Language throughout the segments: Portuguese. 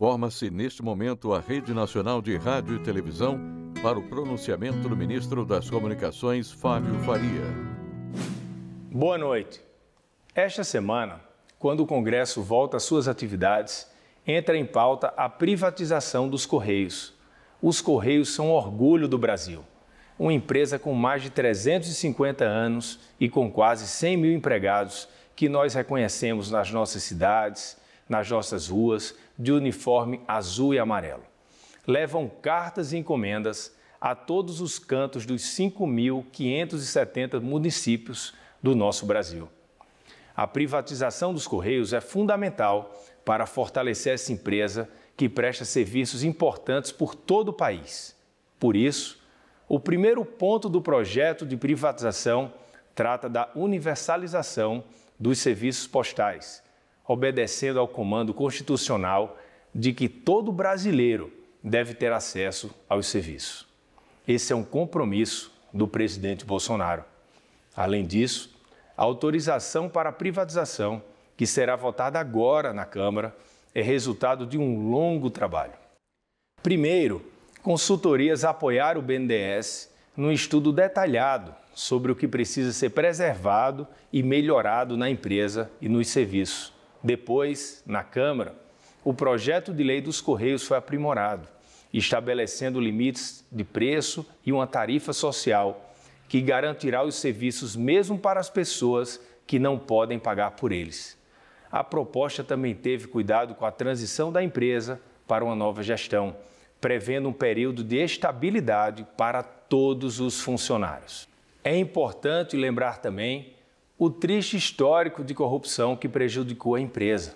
Forma-se neste momento a Rede Nacional de Rádio e Televisão para o pronunciamento do ministro das Comunicações, Fábio Faria. Boa noite. Esta semana, quando o Congresso volta às suas atividades, entra em pauta a privatização dos Correios. Os Correios são orgulho do Brasil. Uma empresa com mais de 350 anos e com quase 100 mil empregados que nós reconhecemos nas nossas cidades, nas nossas ruas de uniforme azul e amarelo. Levam cartas e encomendas a todos os cantos dos 5.570 municípios do nosso Brasil. A privatização dos Correios é fundamental para fortalecer essa empresa que presta serviços importantes por todo o país. Por isso, o primeiro ponto do projeto de privatização trata da universalização dos serviços postais obedecendo ao comando constitucional de que todo brasileiro deve ter acesso aos serviços. Esse é um compromisso do presidente Bolsonaro. Além disso, a autorização para a privatização, que será votada agora na Câmara, é resultado de um longo trabalho. Primeiro, consultorias apoiaram o BNDES num estudo detalhado sobre o que precisa ser preservado e melhorado na empresa e nos serviços. Depois, na Câmara, o projeto de lei dos Correios foi aprimorado, estabelecendo limites de preço e uma tarifa social que garantirá os serviços mesmo para as pessoas que não podem pagar por eles. A proposta também teve cuidado com a transição da empresa para uma nova gestão, prevendo um período de estabilidade para todos os funcionários. É importante lembrar também o triste histórico de corrupção que prejudicou a empresa.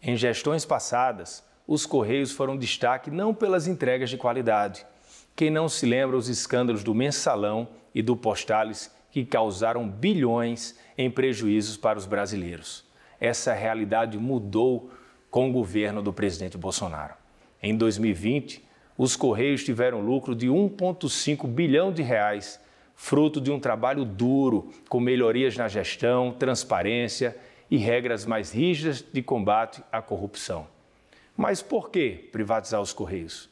Em gestões passadas, os Correios foram destaque não pelas entregas de qualidade. Quem não se lembra os escândalos do mensalão e do Postales que causaram bilhões em prejuízos para os brasileiros. Essa realidade mudou com o governo do presidente Bolsonaro. Em 2020, os Correios tiveram lucro de 1,5 bilhão de reais fruto de um trabalho duro, com melhorias na gestão, transparência e regras mais rígidas de combate à corrupção. Mas por que privatizar os Correios?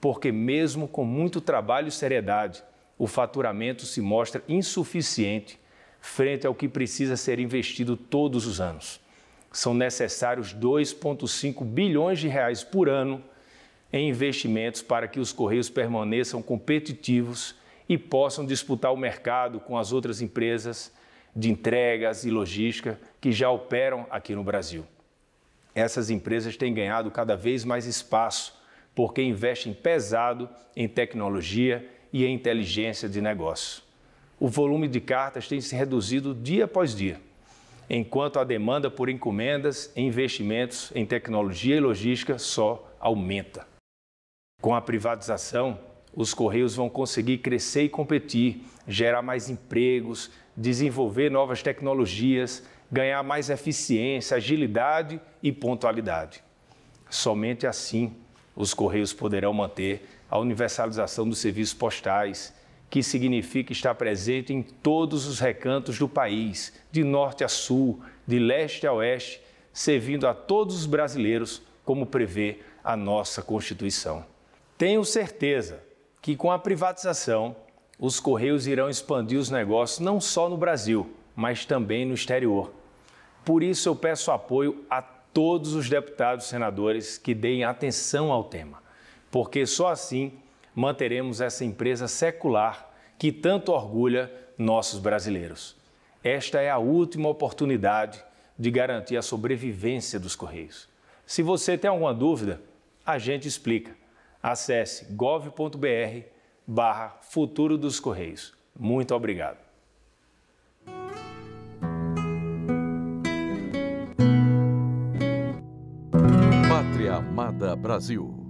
Porque, mesmo com muito trabalho e seriedade, o faturamento se mostra insuficiente frente ao que precisa ser investido todos os anos. São necessários 2,5 bilhões de reais por ano em investimentos para que os Correios permaneçam competitivos e possam disputar o mercado com as outras empresas de entregas e logística que já operam aqui no Brasil. Essas empresas têm ganhado cada vez mais espaço porque investem pesado em tecnologia e em inteligência de negócio. O volume de cartas tem se reduzido dia após dia, enquanto a demanda por encomendas e investimentos em tecnologia e logística só aumenta. Com a privatização, os Correios vão conseguir crescer e competir, gerar mais empregos, desenvolver novas tecnologias, ganhar mais eficiência, agilidade e pontualidade. Somente assim os Correios poderão manter a universalização dos serviços postais, que significa estar presente em todos os recantos do país, de norte a sul, de leste a oeste, servindo a todos os brasileiros, como prevê a nossa Constituição. Tenho certeza que com a privatização, os Correios irão expandir os negócios não só no Brasil, mas também no exterior. Por isso, eu peço apoio a todos os deputados e senadores que deem atenção ao tema, porque só assim manteremos essa empresa secular que tanto orgulha nossos brasileiros. Esta é a última oportunidade de garantir a sobrevivência dos Correios. Se você tem alguma dúvida, a gente explica acesse gov.br barra Futuro dos Correios. Muito obrigado. Pátria Amada Brasil.